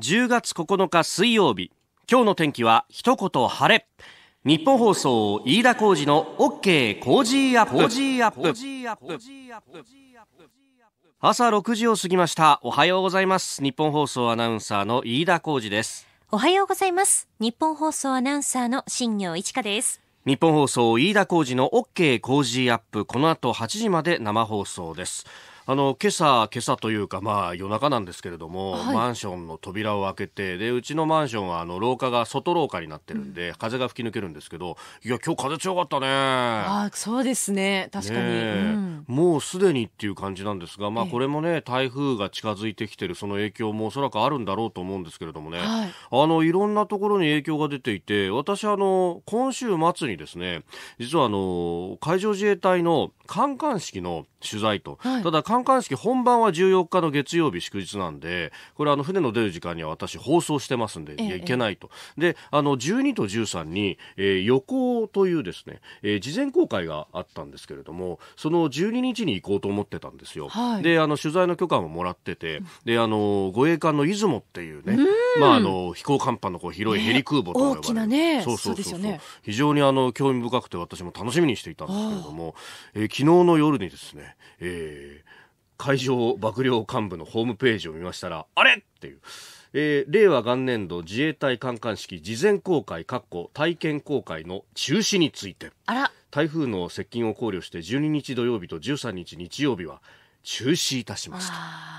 10月9日水曜日今日の天気は一言晴れ日本放送飯田浩二の OK 工事アップ朝6時を過ぎましたおはようございます日本放送アナウンサーの飯田浩二ですおはようございます日本放送アナウンサーの新業一華です日本放送飯田浩二の OK 工事アップこの後8時まで生放送ですあの今朝今朝というかまあ夜中なんですけれども、はい、マンションの扉を開けてでうちのマンションはあの廊下が外廊下になってるんで、うん、風が吹き抜けるんですけどいや今日風強かったねあそうですね確かに、ねうん、もうすでにっていう感じなんですがまあこれもね台風が近づいてきてるその影響もおそらくあるんだろうと思うんですけれどもね、はい、あのいろんなところに影響が出ていて私あの今週末にですね実はあの海上自衛隊の観艦式の取材と、はい、ただ観艦式本番は14日の月曜日祝日なんでこれあの船の出る時間には私放送してますんで、いけないと、であの12と13に、えー、予行というですね、えー、事前公開があったんですけれどもその12日に行こうと思ってたんですよ、はい、であの取材の許可ももらっててであの護衛艦の出雲っていうね、うまあ、あの飛行甲板のこう広いヘリ空母と呼ばれる、大きなねそうそうそうそう、非常にあの興味深くて私も楽しみにしていたんですけれども、えー、昨日の夜にですね、えー、海上幕僚幹部のホームページを見ましたら、あれっていう。えー、令和元年度自衛隊観艦式事前公開体験公開の中止について台風の接近を考慮して12日土曜日と13日日曜日は中止いたしますと、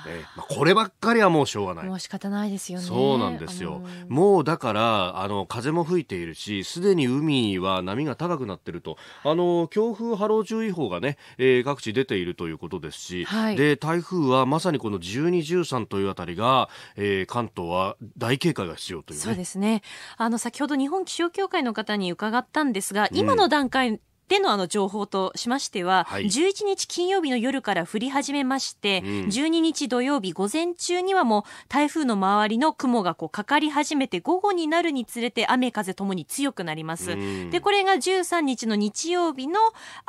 えまあ、こればっかりはもうしょうがないもう仕方ないですよねそうなんですよ、もうだからあの風も吹いているしすでに海は波が高くなってるとあの強風波浪注意報がね、えー、各地出ているということですし、はい、で台風はまさにこの12、13というあたりが、えー、関東は大警戒が必要という、ね、そうですねあの先ほど日本気象協会の方に伺ったんですが今の段階、うんでのあの情報としましては、はい、11日金曜日の夜から降り始めまして、うん、12日土曜日午前中にはもう台風の周りの雲がこうかかり始めて午後になるにつれて雨風ともに強くなります。うん、でこれが13日の日曜日の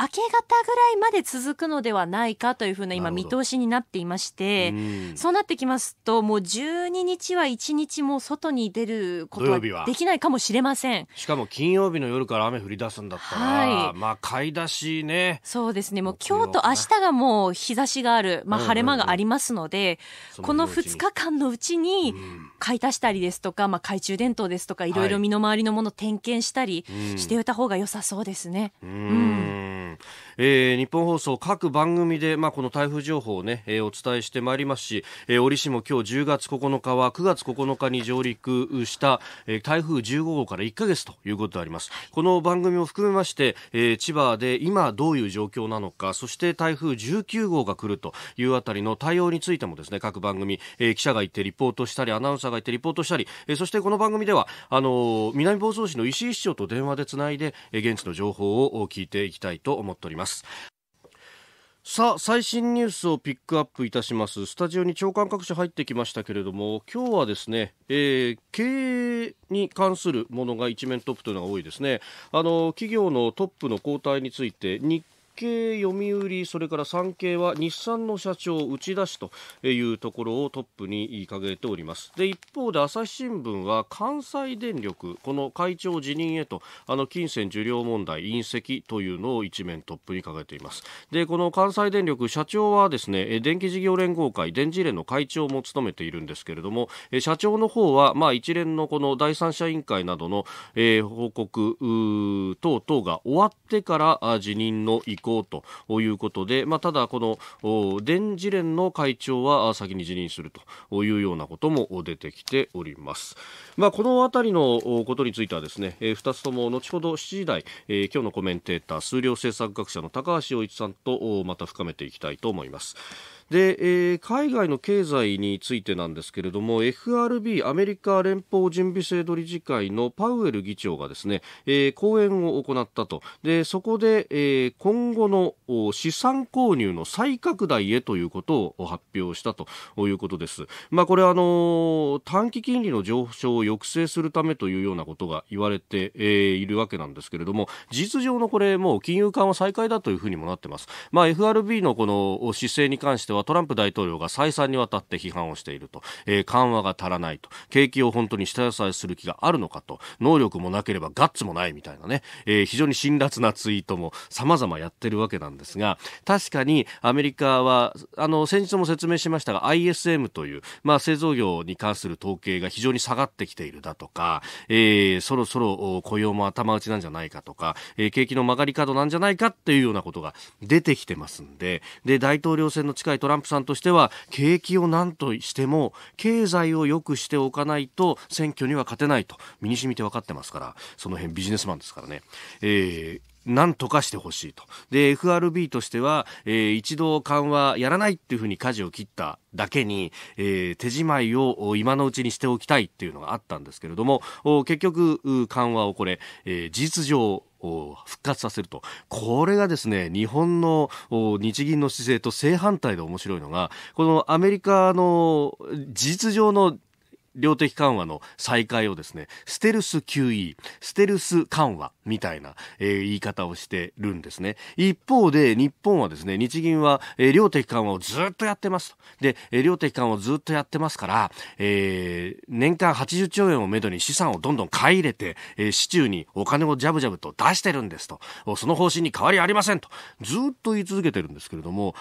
明け方ぐらいまで続くのではないかというふうな今見通しになっていまして、うん、そうなってきますともう12日は1日も外に出ることはできないかもしれません。しかも金曜日の夜から雨降り出すんだったら、はい、まあ買い出しねそうですねもう今日と明日がもう日差しがある、まあ、晴れ間がありますので、うんうんうん、この2日間のうちに買い足したりですとか、まあ、懐中電灯ですとかいろいろ身の回りのものを点検したりしておいた方が良さそうですね。はい、うんえー、日本放送各番組で、まあ、この台風情報をね、ねえー、お伝えしてまいりますし、えー、折しも今日10月9日は9月9日に上陸した、えー、台風15号から1か月ということであります、この番組を含めまして、えー、千葉で今どういう状況なのかそして台風19号が来るというあたりの対応についてもですね各番組、えー、記者がいてリポートしたりアナウンサーがいてリポートしたり、えー、そしてこの番組ではあの南房総市の石井市長と電話でつないで、えー、現地の情報を聞いていきたいと思っておりますますさあ最新ニュースをピックアップいたしますスタジオに長官各社入ってきましたけれども今日はですね、えー、経営に関するものが一面トップというのが多いですねあの企業のトップの交代について日経、読売、それから産経は日産の社長を打ち出しというところをトップに掲げております。で、一方で朝日新聞は関西電力、この会長辞任へと、あの、金銭受領問題、隕石というのを一面トップに掲げています。で、この関西電力、社長はですね、電気事業連合会、電磁連の会長も務めているんですけれども、社長の方は、まあ、一連のこの第三者委員会などの、え報告等々が終わってから辞任の意こうということで、まあ、ただ、この電磁連の会長は先に辞任するというようなことも出てきております。まあ、この辺りのことについてはですね、えー、2つとも後ほど7時台、えー、今日のコメンテーター数量政策学者の高橋洋一さんとまた深めていきたいと思います。で、えー、海外の経済についてなんですけれども FRB= アメリカ連邦準備制度理事会のパウエル議長がですね、えー、講演を行ったとでそこで、えー、今後の資産購入の再拡大へということを発表したということです、まあ、これはあの短期金利の上昇を抑制するためというようなことが言われて、えー、いるわけなんですけれども事実上のこれもう金融緩和再開だというふうにもなってます、まあ、FRB のこの姿勢に関してはトランプ大統領が再三にわたって批判をしていると、えー、緩和が足らないと景気を本当に下支えする気があるのかと能力もなければガッツもないみたいなね、えー、非常に辛辣なツイートも様々やってるわけなんですが確かにアメリカはあの先日も説明しましたが ISM という、まあ、製造業に関する統計が非常に下がってきているだとか、えー、そろそろ雇用も頭打ちなんじゃないかとか、えー、景気の曲がり角なんじゃないかっていうようなことが出てきてますんでで大統領選の近いトランプランプさんとしては景気を何としても経済を良くしておかないと選挙には勝てないと身に染みて分かってますからその辺ビジネスマンですからね。えーなんとかしてほしいと。で、FRB としては、えー、一度緩和やらないっていうふうに舵を切っただけに、えー、手仕舞いを今のうちにしておきたいっていうのがあったんですけれども、結局、緩和をこれ、えー、事実上、復活させるとこれがですね日本の日銀の姿勢と正反対で面白いのがこのアメリカの事実上の量的緩和の再開をですね、ステルス QE、ステルス緩和みたいな、えー、言い方をしてるんですね。一方で日本はですね、日銀は、えー、量的緩和をずっとやってますで、えー、量的緩和をずっとやってますから、えー、年間80兆円をめどに資産をどんどん買い入れて、えー、市中にお金をジャブジャブと出してるんですと、その方針に変わりありませんと、ずっと言い続けてるんですけれども、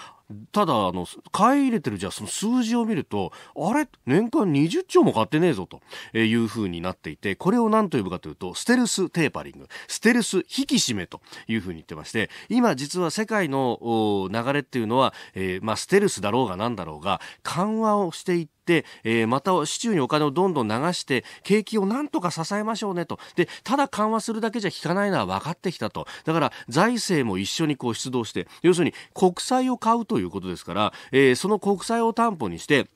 ただ、あの、買い入れてるじゃその数字を見ると、あれ年間20兆も買ってねえぞという風になっていて、これを何と呼ぶかというと、ステルステーパリング、ステルス引き締めという風に言ってまして、今実は世界の流れっていうのは、えー、まあ、ステルスだろうが何だろうが、緩和をしていって、、えー、また市中にお金をどんどん流して景気をなんとか支えましょうねとでただ緩和するだけじゃ効かないのは分かってきたとだから財政も一緒にこう出動して要するに国債を買うということですから、えー、その国債を担保にして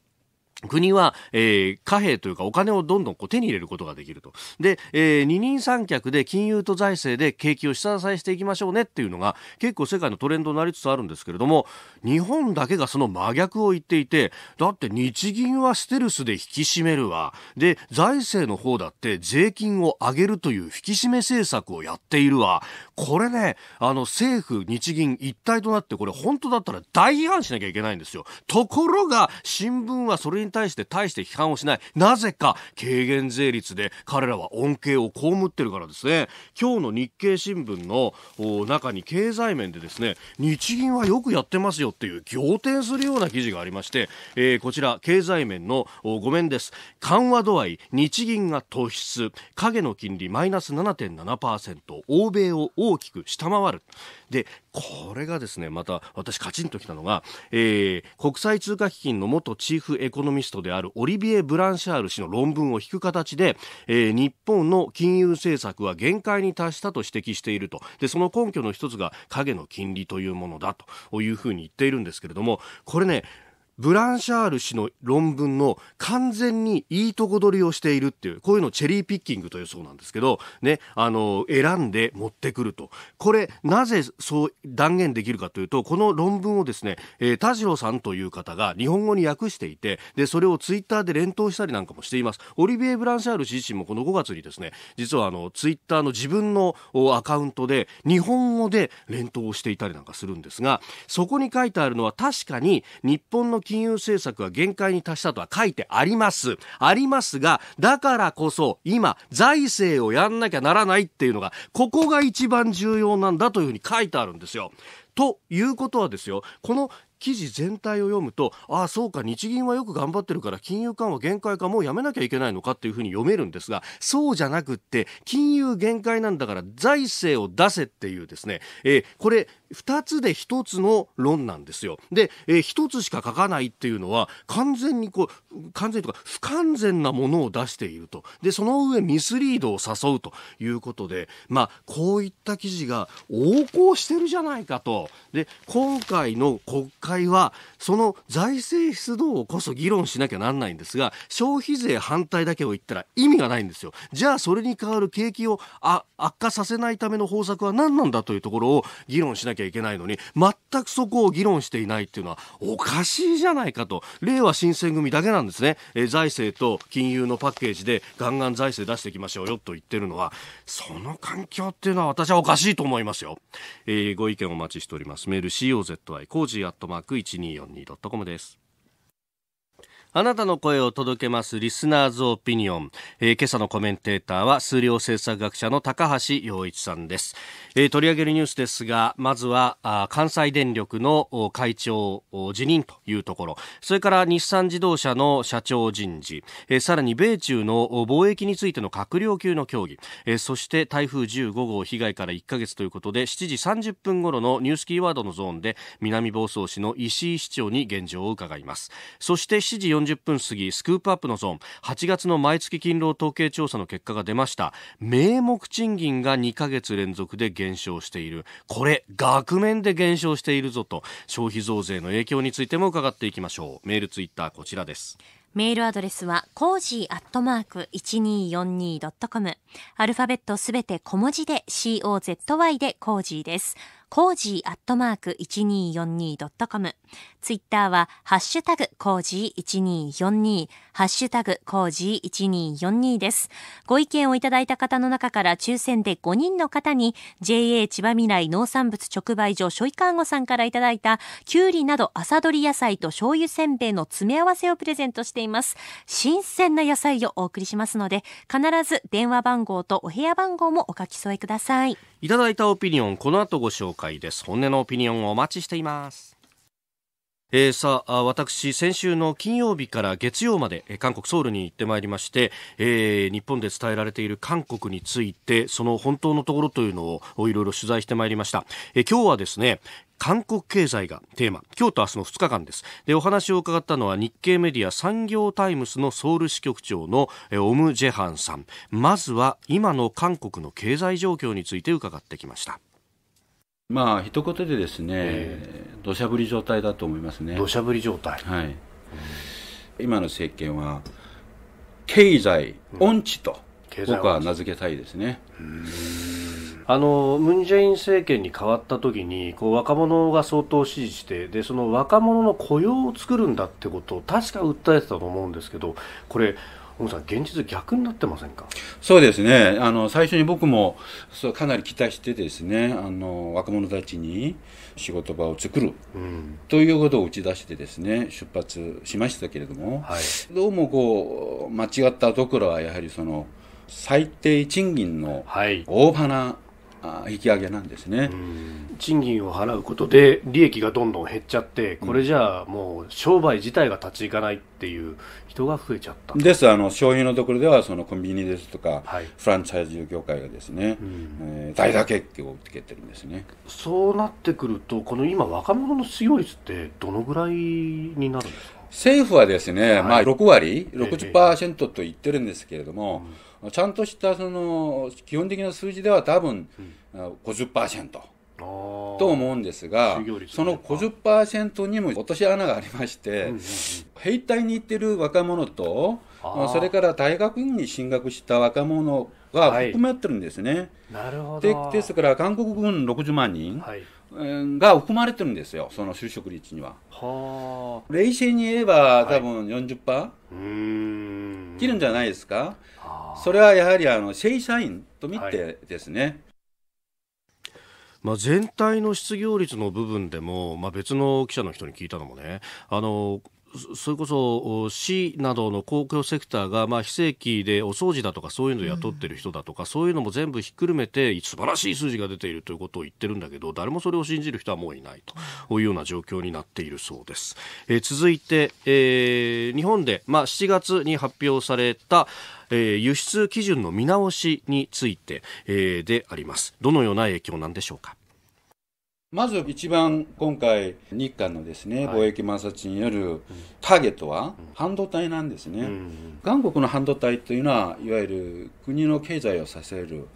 国は、えー、貨幣というかお金をどんどんこう手に入れることができると。で、えー、二人三脚で金融と財政で景気を下支えしていきましょうねっていうのが結構世界のトレンドになりつつあるんですけれども、日本だけがその真逆を言っていて、だって日銀はステルスで引き締めるわ。で、財政の方だって税金を上げるという引き締め政策をやっているわ。これね、あの政府、日銀一体となってこれ本当だったら大批判しなきゃいけないんですよ。ところが、新聞はそれに対して大して批判をしないなぜか軽減税率で彼らは恩恵を被ってるからですね今日の日経新聞の中に経済面でですね日銀はよくやってますよっていう仰天するような記事がありまして、えー、こちら経済面のごめんです緩和度合い日銀が突出影の金利マイナス7.7%欧米を大きく下回るでこれがですね、また私カチンときたのが、えー、国際通貨基金の元チーフエコノミストであるオリビエ・ブランシャール氏の論文を引く形で、えー、日本の金融政策は限界に達したと指摘していると。で、その根拠の一つが影の金利というものだというふうに言っているんですけれども、これね、ブランシャール氏の論文の完全にいいとこ取りをしているっていう、こういうのをチェリーピッキングというそうなんですけど、ね、あの、選んで持ってくると。これ、なぜそう断言できるかというと、この論文をですね、えー、田代さんという方が日本語に訳していて、で、それをツイッターで連投したりなんかもしています。オリビエ・ブランシャール氏自身もこの5月にですね、実はあの、ツイッターの自分のアカウントで、日本語で連投をしていたりなんかするんですが、そこに書いてあるのは確かに日本の金融政策は限界に達したとは書いてあります。ありますが、だからこそ今財政をやんなきゃならないっていうのが、ここが一番重要なんだというふうに書いてあるんですよ。ということはですよ、この記事全体を読むとああそうか日銀はよく頑張ってるから金融緩和限界かもうやめなきゃいけないのかっていうふうに読めるんですがそうじゃなくって金融限界なんだから財政を出せっていうですね、えー、これ2つで1つの論なんですよ。で、えー、1つしか書かないっていうのは完全にこう完全とか不完全なものを出しているとでその上ミスリードを誘うということで、まあ、こういった記事が横行してるじゃないかとで今回の国会会はその財政出動をこそ議論しなきゃなんないんですが消費税反対だけを言ったら意味がないんですよじゃあそれに代わる景気をあ悪化させないための方策は何なんだというところを議論しなきゃいけないのに全くそこを議論していないっていうのはおかしいじゃないかと令和新選組だけなんですね、え財政と金融のパッケージでガンガン財政出していきましょうよと言ってるのはその環境っていうのは私はおかしいと思いますよ、えー、ご意見お待ちしておりますメール COZY コージーアットママーク 1242.com ですあなたの声を届けますリスナーズオピニオン、えー、今朝のコメンテーターは数量政策学者の高橋洋一さんです、えー、取り上げるニュースですがまずはあ関西電力の会長辞任というところそれから日産自動車の社長人事、えー、さらに米中の貿易についての閣僚級の協議、えー、そして台風15号被害から1ヶ月ということで7時30分頃のニュースキーワードのゾーンで南房総市の石井市長に現状を伺いますそして7時40分過ぎスクープアップのゾーン8月の毎月勤労統計調査の結果が出ました名目賃金が2ヶ月連続で減少しているこれ額面で減少しているぞと消費増税の影響についても伺っていきましょうメールツイッターこちらですメールアドレスは、コージーアットマーク 1242.com。アルファベットすべて小文字で、COZY でコージーです。コージーアットマーク 1242.com。ツイッターは、ハッシュタグコージー1242、ハッシュタグコージー1242です。ご意見をいただいた方の中から抽選で5人の方に、JA 千葉未来農産物直売所、ショイカーゴさんからいただいた、きゅうりなど朝どり野菜と醤油せんべいの詰め合わせをプレゼントしています。新鮮な野菜をお送りしますので、必ず電話番号とお部屋番号もお書き添えください。いただいたオピニオン、この後ご紹介介です本音のオピニオンをお待ちしていますえー、さあ私、先週の金曜日から月曜まで、えー、韓国ソウルに行ってまいりまして、えー、日本で伝えられている韓国についてその本当のところというのをいろいろ取材してまいりました、えー、今日はですね韓国経済がテーマ今日と明日の2日間ですでお話を伺ったのは日経メディア産業タイムスのソウル支局長のオム・ジェハンさんまずは今の韓国の経済状況について伺ってきましたまあ一言でですね、土砂降り状態だと思いますね。土砂降り状態、はい今の政権は、経済、音痴と、経済僕は名付けたいですね。あのムン・ジェイン政権に変わった時にこう若者が相当支持してでその若者の雇用を作るんだってことを確か訴えてたと思うんですけどこれ小野さん現実逆になってませんかそうですねあの最初に僕もそうかなり期待してですねあの若者たちに仕事場を作る、うん、ということを打ち出してですね出発しましたけれども、はい、どうもこう間違ったところはやはりその最低賃金の大幅な、はい引き上げなんですね賃金を払うことで利益がどんどん減っちゃってこれじゃあもう商売自体が立ち行かないっていう人が増えちゃったですあの消費のところではそのコンビニですとか、はい、フランチャイズ業界がですね、えー、大打撃を受けてるんですねそうなってくるとこの今若者の失業率ってどのぐらいになるんですか政府はですね、はい、まあ6割60%と言ってるんですけれども、ええうんちゃんとしたその基本的な数字では多分、ん、50%と思うんですが、その50%にも落とし穴がありまして、兵隊に行ってる若者と、それから大学院に進学した若者が含まれてるんですね。なるほどですから、韓国軍60万人。が含まれてるんですよ、その就職率には。は冷静に言えば、多分40%、はい、切るんじゃないですか。それはやはりあの正社員と見てですね、はいまあ、全体の失業率の部分でも、まあ、別の記者の人に聞いたのもねあのそれこそ市などの公共セクターが、まあ、非正規でお掃除だとかそういうのを雇ってる人だとか、うん、そういうのも全部ひっくるめて素晴らしい数字が出ているということを言ってるんだけど誰もそれを信じる人はもういないというような状況になっているそうです。えー、続いて、えー、日本で、まあ、7月に発表されたえー、輸出基準の見直しについて、えー、であります。どのような影響なんでしょうか。まず一番今回、日韓のですね、貿易摩擦によるターゲットは半導体なんですね、韓国の半導体というのは、いわゆる国の経済を支える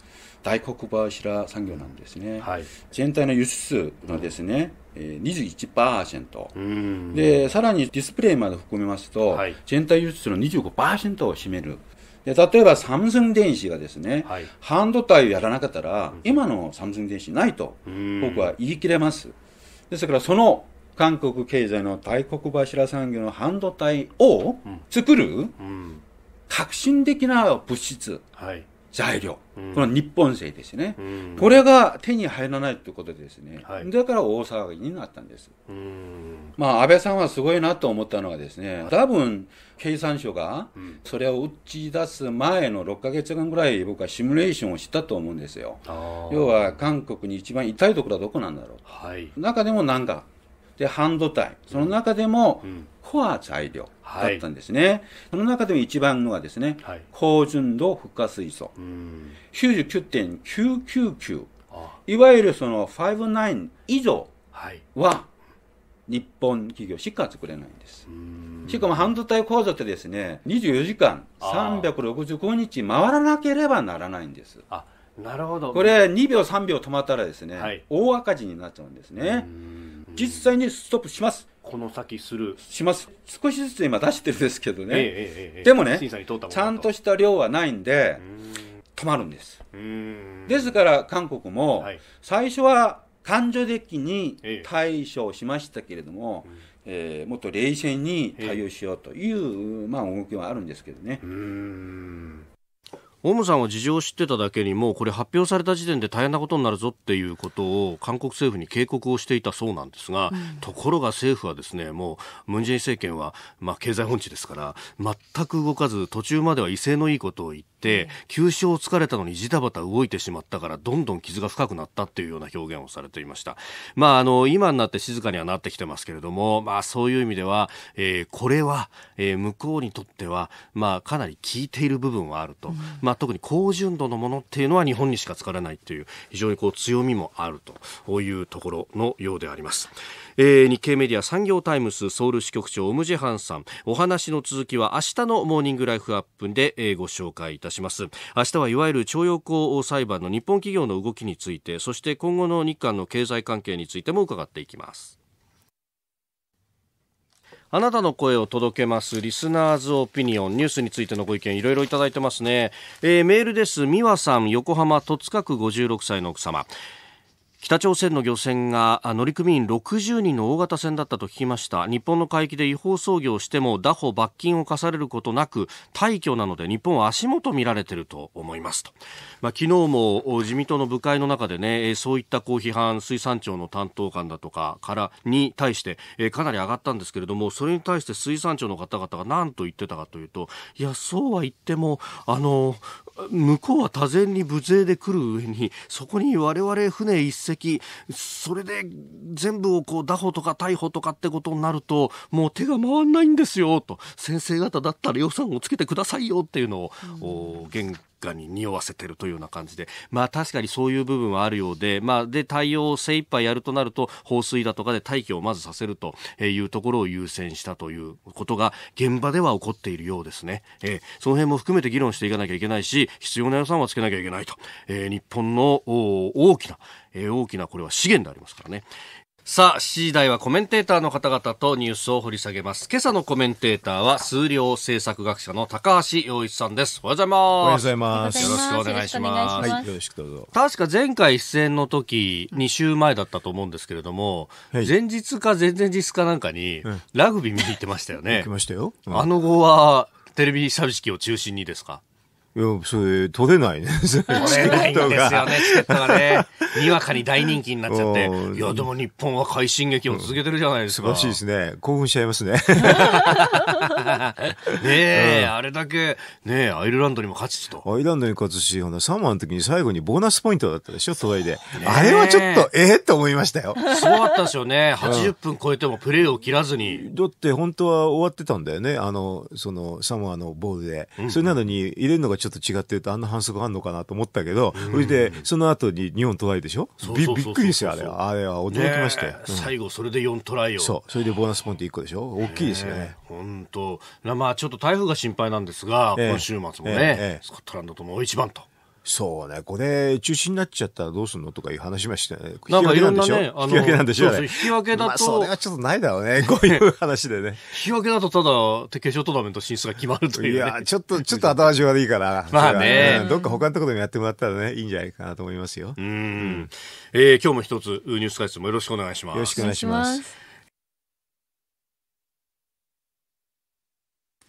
大黒柱産業なんですね、全体の輸出のですね、21%、でさらにディスプレイまで含めますと、全体輸出の25%を占めるで例えばサムスン電子がですね、はい、半導体をやらなかったら、今のサムスン電子ないと、僕は言い切れます。ですから、その韓国経済の大黒柱産業の半導体を作る、革新的な物質、はい、材料、うん、この日本製ですね、うん、これが手に入らないということですね、はい、だから大騒ぎになったんです、うん、まあ安倍さんはすごいなと思ったのがですね多分経産省がそれを打ち出す前の6か月間ぐらい僕はシミュレーションをしたと思うんですよ要は韓国に一番痛いところはどこなんだろう、はい、中でもなんかで半導体その中でもコア材料だったんですね、はい、その中でも一番のはですね、はい、高純度ッ化水素99.999いわゆるその59以上は日本企業しか作れないんです。しかも半導体工場ってですね、24時間365日回らなければならないんです。なるほど。これ2秒3秒止まったらですね、はい、大赤字になっちゃうんですね。実際にストップします。この先する。します。少しずつ今出してるんですけどね。ええでもね、ちゃんとした量はないんで、止まるんです。ですから韓国も、最初は感情的に対処しましたけれども、えー、もっと冷静に対応しようという、まあ、動きはあるんですけどね。オウムさんは事情を知ってただけにもうこれ発表された時点で大変なことになるぞっていうことを韓国政府に警告をしていたそうなんですが、うん、ところが政府はですねもうムン・ジェイン政権は、まあ、経済本地ですから全く動かず途中までは威勢のいいことを言って、急所をつかれたのにジタバタ動いてしまったからどんどん傷が深くなったっていうような表現をされていました、まあ、あの今になって静かにはなってきてますけれども、まあ、そういう意味では、えー、これは、えー、向こうにとっては、まあ、かなり効いている部分はあると。うんまあまあ、特に高純度のものっていうのは日本にしか作らないという非常にこう強みもあるというところのようであります、えー、日経メディア産業タイムスソウル支局長オムジェハンさんお話の続きは明日のモーニングライフアップで、えー、ご紹介いたします明日はいわゆる徴用工裁判の日本企業の動きについてそして今後の日韓の経済関係についても伺っていきますあなたの声を届けますリスナーズオピニオンニュースについてのご意見いろいろいただいてますね、えー、メールです美和さん横浜戸塚区56歳の奥様北朝鮮の漁船が乗組員60人の大型船だったと聞きました日本の海域で違法操業しても打歩罰金を課されることなく退去なので日本は足元見られていると思いますと、まあ、昨日も自民党の部会の中でねそういったこう批判水産庁の担当官だとかからに対してかなり上がったんですけれどもそれに対して水産庁の方々が何と言ってたかというといやそうは言ってもあの向こうは多然に無税で来る上にそこに我々船一隻それで全部をこう拿捕とか逮捕とかってことになるともう手が回んないんですよと先生方だったら予算をつけてくださいよっていうのを、うん、原かに匂わせてるというような感じで、まあ確かにそういう部分はあるようで、まあで対応を精一杯やるとなると、放水だとかで待機をまずさせるというところを優先したということが現場では起こっているようですね。えー、その辺も含めて議論していかなきゃいけないし、必要な予算はつけなきゃいけないと。えー、日本の大きな、えー、大きなこれは資源でありますからね。さあ、7時台はコメンテーターの方々とニュースを掘り下げます。今朝のコメンテーターは、数量政策学者の高橋洋一さんです。おはようございます。おはようございます。よろしくお願いします。はい、よろしくどうぞ。確か前回出演の時、2週前だったと思うんですけれども、はい、前日か前々日かなんかに、ラグビー見に行ってましたよね。行きましたよ。うん、あの後は、テレビ寂しきを中心にですかいや、それ、取れないね。取れないんですよね、チケットがね。にわかに大人気になっちゃって。いや、でも日本は快進撃を続けてるじゃないですか。らしいですね。興奮しちゃいますね。ねえ、あれだけ、ねえ、アイルランドにも勝つと。アイルランドに勝つし、ほな、サモアの時に最後にボーナスポイントだったでしょ、トライで。あれはちょっと、ええと思いましたよ。すごかったですよね。80分超えてもプレーを切らずに。だって本当は終わってたんだよね。あの、その、サモアのボールで。それなのに、入れるのがちょっと違ってるとあんな反則あんのかなと思ったけど、それで、その後に日本トライでしょびっくりですよ、あれは。あれは驚きましたよ。最後、それで4トライを。そう。それでボーナスポイント1個でしょ大きいですよね。本当まあちょっと台風が心配なんですが、今週末もね、ええスコットランドとも大一番と。そうね、これ、中止になっちゃったらどうすんのとかいう話ましたね。なんかいろんなしょ、引き分けなんでしょう、引き分けだと、まあ。それはちょっとないだろうね、こういう話でね。引き分けだとただ、決勝トーナメント進出が決まるという、ね、いや、ちょっと、ちょっと後味悪いから。まあね、うん、どっか他のところでもやってもらったらね、いいんじゃないかなと思いますよ。うん。えー、今日も一つ、ニュース解説もよろしくお願いします。よろしくお願いします。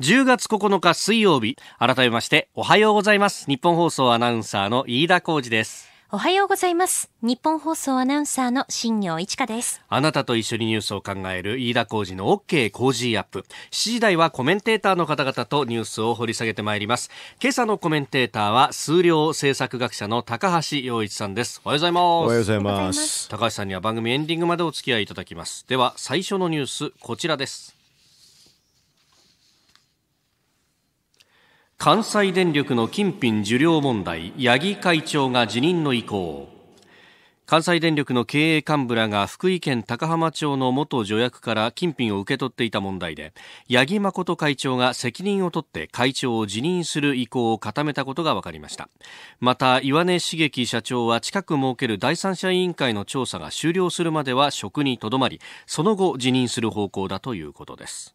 10月9日水曜日改めましておはようございます日本放送アナウンサーの飯田浩二ですおはようございます日本放送アナウンサーの新業一華ですあなたと一緒にニュースを考える飯田浩二の OK 工事アップ7時台はコメンテーターの方々とニュースを掘り下げてまいります今朝のコメンテーターは数量政策学者の高橋洋一さんですおはようございますおはようございます高橋さんには番組エンディングまでお付き合いいただきますでは最初のニュースこちらです関西電力の金品受領問題八木会長が辞任の意向関西電力の経営幹部らが福井県高浜町の元助役から金品を受け取っていた問題で八木誠会長が責任を取って会長を辞任する意向を固めたことが分かりましたまた岩根茂樹社長は近く設ける第三者委員会の調査が終了するまでは職にとどまりその後辞任する方向だということです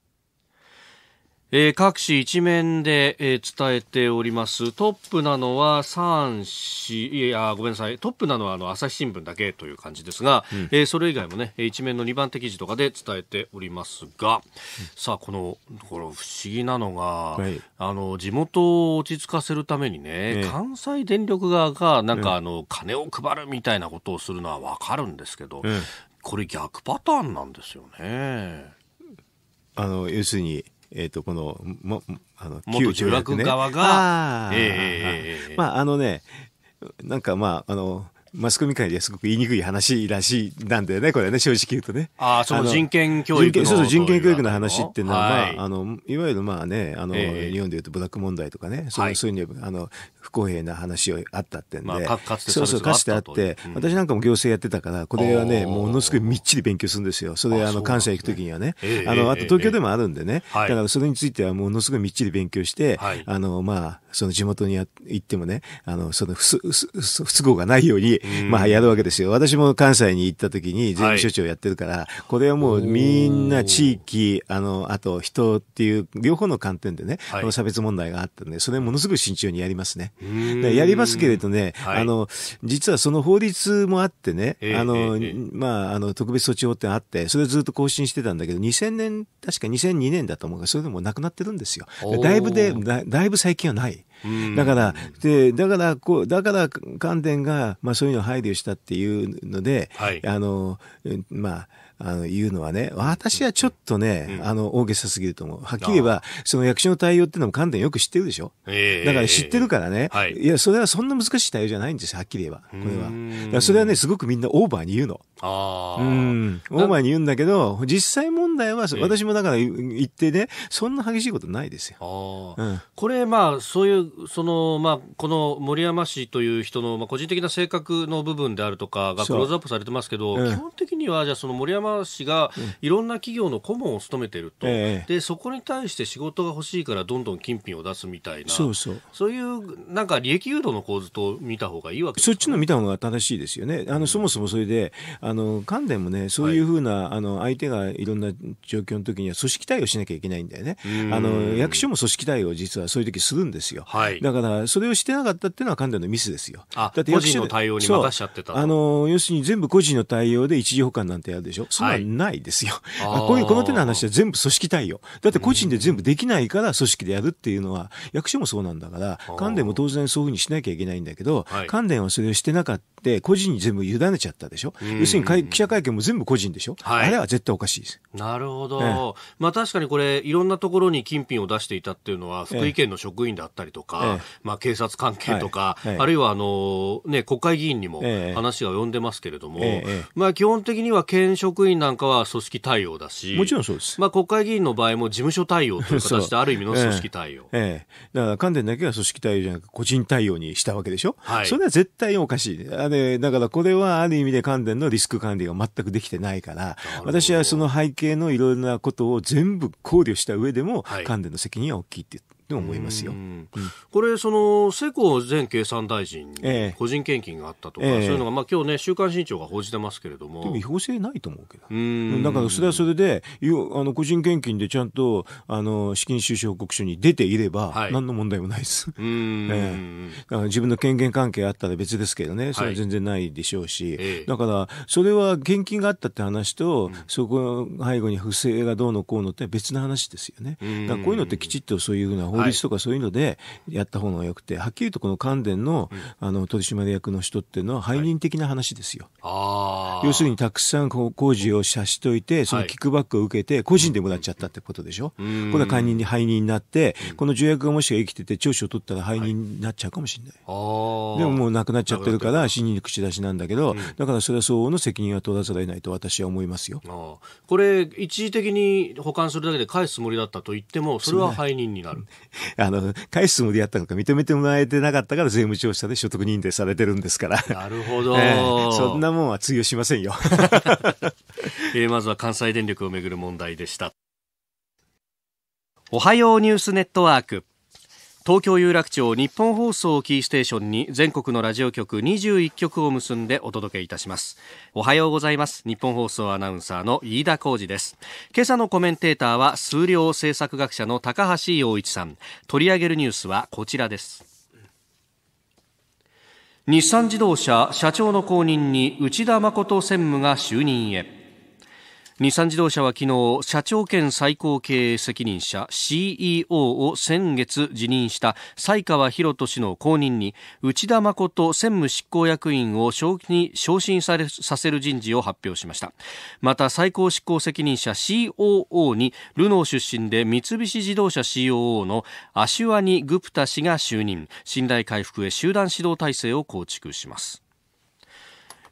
えー、各紙一面で、えー、伝えております。トップなのは三紙、いや、ごめんなさい。トップなのはあの朝日新聞だけという感じですが、うん、えー、それ以外もね、一面の二番手記事とかで伝えておりますが、うん、さあ、この、この不思議なのが、はい、あの、地元を落ち着かせるためにね、ね関西電力側が、なんかあの、金を配るみたいなことをするのはわかるんですけど、これ逆パターンなんですよね。あの、要するに、えっ、ー、と、この、も、あの、元女楽側が、えー、えー、まあ、あのね、なんかまあ、あの、マスコミ界ですごく言いにくい話らしいなんでね、これね、正直言うとね。ああ、その人権教育のそうそう、人権教育の話っていうのは、はい、まあ、あの、いわゆるまあね、あの、えー、日本でいうとブラック問題とかね、そう,、はい、そういうの、あの、不公平な話をあったってんで、まあ、かつてそうそうかつてあって、うん、私なんかも行政やってたからこれはねものすごいみっちり勉強するんですよそれあの関西行くときにはね、えあのあと東京でもあるんでね、えーえー、だからそれについてはものすごいみっちり勉強して、はい、あのまあその地元に行ってもねあのその不都合がないように、まあやるわけですよ私も関西に行った時に税務署長やってるから、はい、これはもうみんな地域あのあと人っていう両方の観点でね、はい、この差別問題があったんでそれものすごい慎重にやりますね。ね、やりますけれどね、はい、あの、実はその法律もあってね、えー、あの、えー、まあ、あの、特別措置法ってあって、それずっと更新してたんだけど、2000年、確か2002年だと思うが、それでもなくなってるんですよ。だいぶでだ、だいぶ最近はない。だから、で、だから、こう、だから、関電が、まあそういうのを配慮したっていうので、はい、あの、まあ、あの、言うのはね、私はちょっとね、うん、あの、大げさすぎると思う。はっきり言えば、その役所の対応っていうのも観点よく知ってるでしょ、えー、だから知ってるからね、えーはい、いや、それはそんな難しい対応じゃないんですよ、はっきり言えば。これは。それはね、すごくみんなオーバーに言うの。ああ。うん。大前に言うんだけど、実際問題は、私もだから言ってね、そんな激しいことないですよ。ああ、うん。これ、まあ、そういう、その、まあ、この森山氏という人の、まあ、個人的な性格の部分であるとかがクローズアップされてますけど、うん、基本的には、じゃその森山氏が、いろんな企業の顧問を務めてると、うん、で、そこに対して仕事が欲しいから、どんどん金品を出すみたいな、そうそう。そういう、なんか利益誘導の構図と見た方がいいわけですか、ね、そっちの見た方が正しいですよね。あの、そもそもそれで、あの関連もねそういうふうな、はい、あの相手がいろんな状況の時には組織対応しなきゃいけないんだよねあの役所も組織対応実はそういう時するんですよ、はい、だからそれをしてなかったっていうのは関連のミスですよだって個人の対応に任しちゃってたあの要するに全部個人の対応で一時保管なんてやるでしょそんなんないですよ、はい、こういうこの手の話は全部組織対応だって個人で全部できないから組織でやるっていうのは役所もそうなんだから関連も当然そういうふうにしなきゃいけないんだけど関連はそれをしてなかったて個人に全部委ねちゃったでしょ、うん、要するに記者会見も全部個人でしょ、はい、あれは絶対おかしいですなるほど、ええ、まあ、確かにこれいろんなところに金品を出していたっていうのは福井県の職員だったりとか、え、まあ、警察関係とか、あるいはあの、ね、国会議員にも話が及んでますけれども、まあ、基本的には県職員なんかは組織対応だしもちろんそうです、まあ、国会議員の場合も事務所対応という形である意味の組織対応、ええだから関連だけは組織対応じゃなく個人対応にしたわけでしょ、はい、それは絶対おかしいあれで、だからこれはある意味で関連のリスク管理が全くできてないから、私はその背景のいろいろなことを全部考慮した上でも、関連の責任は大きいってって思いますよ。これ、その、世耕前経産大臣に個人献金があったとか、ええ、そういうのが、まあ今日ね、週刊新潮が報じてますけれども。でも違法性ないと思うけど。うんだからそれはそれで、あの個人献金でちゃんと、あの、資金収支報告書に出ていれば、はい、何の問題もないです。うん、ええ、自分の権限関係あったら別ですけどね、それは全然ないでしょうし、はいえ、だから、それは献金があったって話と、うん、そこの背後に不正がどうのこうのって別な話ですよね。だこういうのってきちっとそういうふうな法律とかそういうのでやった方がよくて、はっきりとこの関電の,、あの取締役の人っていうのは、背任的な話ですよ。はい、要するに、たくさん工事をさしといて、そのキックバックを受けて、個人でもらっちゃったってことでしょ。これは解任に背任になって、この条約がもし生きてて、聴取を取ったら背任になっちゃうかもしれない。はい、でももうなくなっちゃってるから、死に口出しなんだけど、うん、だからそれは相応の責任は取らざるを得ないと私は思いますよ。これ、一時的に保管するだけで返すつもりだったと言っても、それは背任になる。あの、返すつもりでやったのか認めてもらえてなかったから税務調査で所得認定されてるんですから。なるほど、えー、そんなもんは通用しませんよ。えー、まずは関西電力をめぐる問題でした。おはようニュースネットワーク。東京有楽町日本放送キーステーションに全国のラジオ局21局を結んでお届けいたしますおはようございます日本放送アナウンサーの飯田浩二です今朝のコメンテーターは数量政策学者の高橋洋一さん取り上げるニュースはこちらです日産自動車社長の後任に内田誠専務が就任へ日産自動車は昨日社長兼最高経営責任者 CEO を先月辞任した西川博人氏の後任に内田誠専務執行役員を昇に昇進されさせる人事を発表しましたまた最高執行責任者 COO にルノー出身で三菱自動車 COO のアシュワニ・グプタ氏が就任信頼回復へ集団指導体制を構築します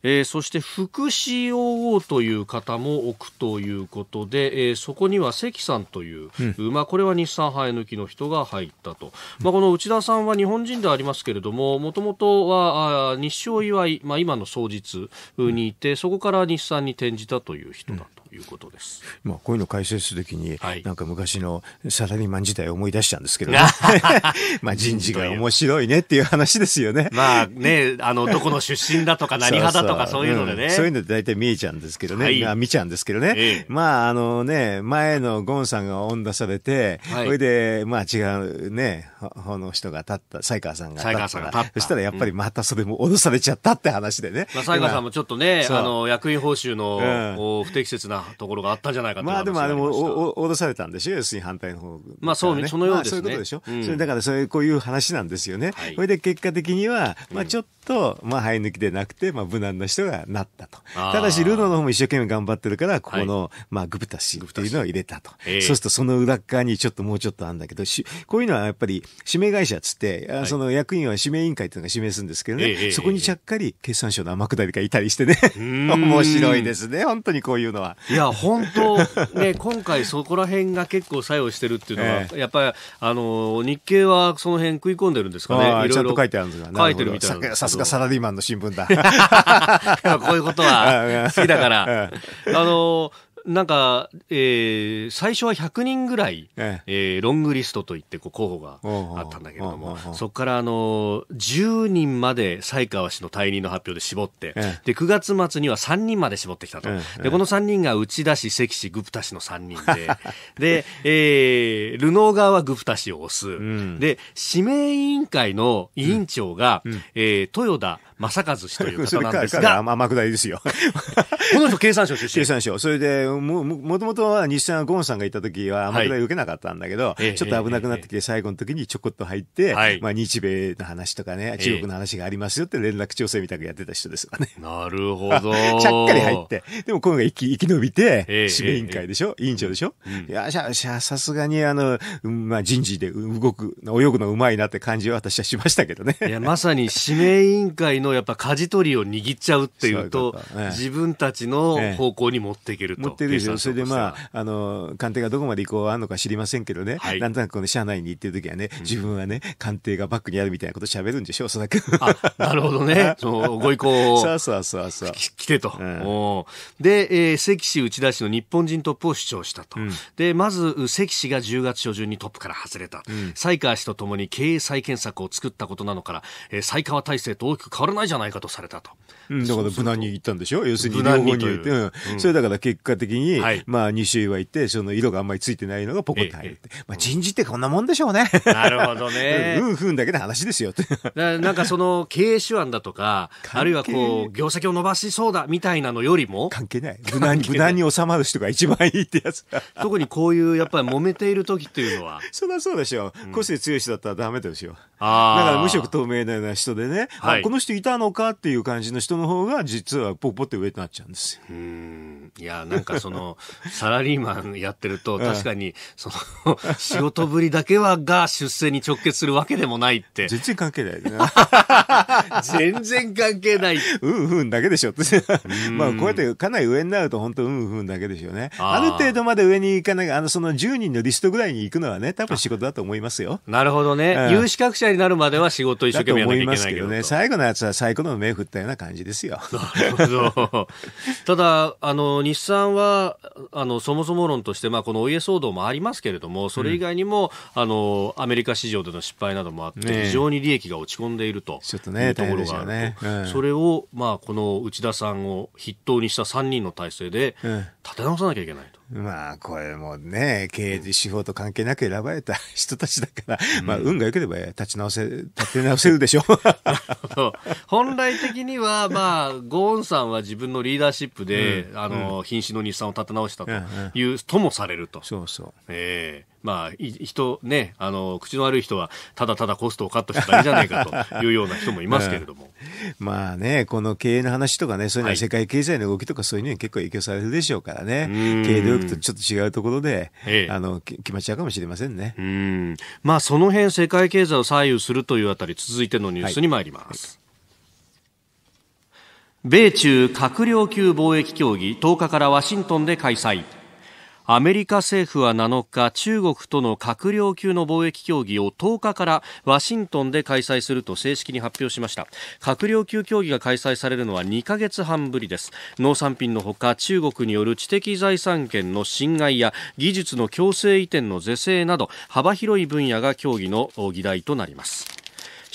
えー、そして副 COO という方も置くということで、えー、そこには関さんという、うん、まあ、これは日産生え抜きの人が入ったと、まあ、この内田さんは日本人ではありますけれどももともとはあ日照祝い、まあ、今の双日にいてそこから日産に転じたという人だいうことです。まあ、こういうの解説するときに、はい、なんか昔のサラリーマン時代を思い出したんですけど、ね、まあ人事が面白いねっていう話ですよね。まあね、あの、どこの出身だとか何派だとかそういうのでね。そういうので大体見えちゃうんですけどね。はい、見ちゃうんですけどね。ええ、まあ、あのね、前のゴンさんが恩出されて、はい、それで、まあ違うね、ほの人が立った、才川さんが立った。ったそしたらやっぱりまたそれも脅されちゃったって話でね。まあ才川さんもちょっとね、あの、役員報酬の不適切なところがあったんじゃないかとまあでもあれもお脅されたんでしょ要するに反対の方、ね、まあそうね、そのようですね、まあ、そういうことでしょ、うん、それだからそういうこういう話なんですよね、はい、それで結果的には、まあ、ちょっと、と、まあ、生え抜きでなくて、まあ、無難な人がなったと。ただし、ルノーの方も一生懸命頑張ってるから、ここの、はい、まあ、グブタシっていうのを入れたと。そうすると、その裏側にちょっともうちょっとあるんだけど、しこういうのはやっぱり、指名会社つって、はい、その役員は指名委員会っていうのが指名するんですけどね、そこにちゃっかり決算書の天下りがいたりしてね、面白いですね、本当にこういうのは。いや、本当、ね、今回そこら辺が結構作用してるっていうのは、えー、やっぱり、あの、日経はその辺食い込んでるんですかね。いろいろ書いてあるんですかね。書いてるみたいな。すがサラリーマンの新聞だ。こういうことは好きだから。あの、なんか、えー、最初は100人ぐらい、えええー、ロングリストといってこう候補があったんだけれども、そこからあの10人まで才川氏の退任の発表で絞って、ええ、で9月末には3人まで絞ってきたと、え、でこの3人が内田氏、関氏、グプタ氏の3人でで、えー、ルノー側はグプタ氏を推す、うん、で指名委員会の委員長が、うんうん、えー、豊田正和氏という方なんですが。く下いですよ。この人経産省出身経産省。それで、も、もともとは日産ゴーンさんがいた時はく下い受けなかったんだけど、はい、ちょっと危なくなってきて最後の時にちょこっと入って、はい、まあ日米の話とかね、中国の話がありますよって連絡調整みたいなやってた人ですよね。なるほど。ちゃっかり入って。でも今回生き、生き延びて、指名委員会でしょ委員長でしょいや、じゃあ、さすがにあの、まあ人事で動く、泳ぐのうまいなって感じは私はしましたけどね。いや、まさに指名委員会ののやっぱ舵取りを握っちゃうっていうと、自分たちの方向に持っていけると。持ってるでしょ。それでまあ、あの、官邸がどこまで移行あんのか知りませんけどね、なんとなくこの社内に行ってる時はね、自分はね、官邸がバックにあるみたいなこと喋るんでしょ、おそらく。あ、なるほどね。そご意向を。そうそうそうそう。来てと。で、え関氏内田氏の日本人トップを主張したと。で、まず、関氏が10月初旬にトップから外れた。西川氏とともに経営再建策を作ったことなのから、え西川体制と大きく変わらないじゃないかとされたと。うん、だから無難に言ったんでしょ要するに両方に言って、うんうん、それだから結果的に、はい、まあ2種類はいて、その色があんまりついてないのがポコッと入る。まあ人事ってこんなもんでしょうね。なるほどね。うんふんだけの話ですよって。なんかその経営手腕だとか、あるいはこう、業績を伸ばしそうだみたいなのよりも。関係ない。無難に、無難に収まる人が一番いいってやつ。特にこういうやっぱり揉めている時っていうのは。そりゃそうでしょ。個性強い人だったらダメですよ。だから無色透明な人でね、はい、この人たのかっていう感じの人の方が実はポッポって上になっちゃうんですよ。うんいやなんかそのサラリーマンやってると確かにその仕事ぶりだけはが出世に直結するわけでもないって全然関係ない、ね、全然関係ないうんうんだけでしょってまあこうやってかなり上になると本当うんうんだけでしょうねある程度まで上に行かないあのその10人のリストぐらいに行くのはね多分仕事だと思いますよなるほどね、うん、有資格者になるまでは仕事一生懸命やらなきゃいけないけどね最後のやつは最高の目振ったような感じですよ。ただ、あの、日産は、あの、そもそも論として、まあ、このお家騒動もありますけれども、それ以外にも、うん、あの、アメリカ市場での失敗などもあって、非常に利益が落ち込んでいると。ちょところがある、ねうん、それを、まあ、この内田さんを筆頭にした3人の体制で、立て直さなきゃいけない。まあ、これもね、経営司法と関係なく選ばれた人たちだから、うん、まあ、運が良ければ立ち直せ、立て直せるでしょ う。本来的には、まあ、ゴーンさんは自分のリーダーシップで、うん、あの、瀕死の日産を立て直したという、ともされると。そうそう。ええーまあ、人ね、あの、口の悪い人は、ただただコストをカットしたいいじゃないかというような人もいますけれども。うん、まあね、この経営の話とかね、そういうのは世界経済の動きとかそういうのに結構影響されるでしょうからね、はい、経営努力とちょっと違うところで、あの、決まっちゃうかもしれませんね。うん。まあ、その辺世界経済を左右するというあたり、続いてのニュースに参ります。はい米中閣僚級貿易協議10日からワシントンで開催。アメリカ政府は7日中国との閣僚級の貿易協議を10日からワシントンで開催すると正式に発表しました閣僚級協議が開催されるのは2ヶ月半ぶりです農産品のほか中国による知的財産権の侵害や技術の強制移転の是正など幅広い分野が協議の議題となります